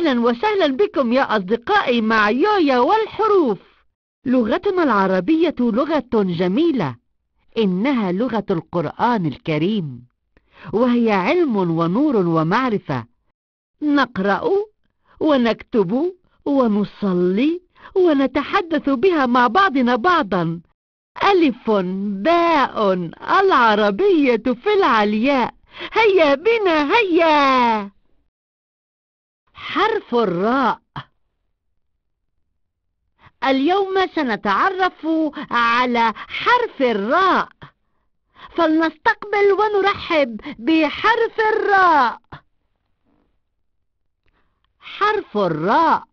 أهلا وسهلا بكم يا أصدقائي مع يويا والحروف لغتنا العربية لغة جميلة إنها لغة القرآن الكريم وهي علم ونور ومعرفة نقرأ ونكتب ونصلي ونتحدث بها مع بعضنا بعضا ألف باء العربية في العلياء هيا بنا هيا حرف الراء اليوم سنتعرف على حرف الراء فلنستقبل ونرحب بحرف الراء حرف الراء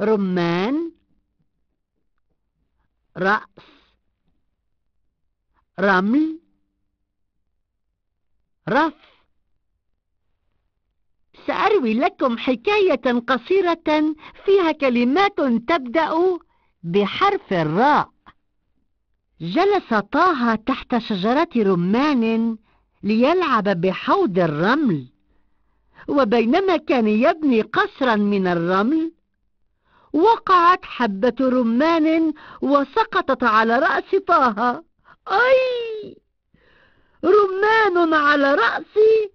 رمان رأس رمل رف أروي لكم حكاية قصيرة فيها كلمات تبدأ بحرف الراء جلس طه تحت شجرة رمان ليلعب بحوض الرمل وبينما كان يبني قصرا من الرمل وقعت حبة رمان وسقطت على رأس طه أي رمان على رأسي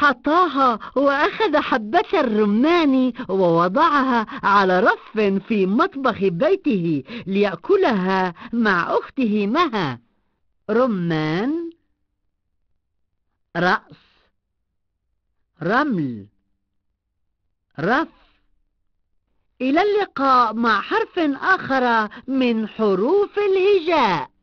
حطاها وأخذ حبة الرمان ووضعها على رف في مطبخ بيته ليأكلها مع أخته مها رمان رأس رمل رف إلى اللقاء مع حرف آخر من حروف الهجاء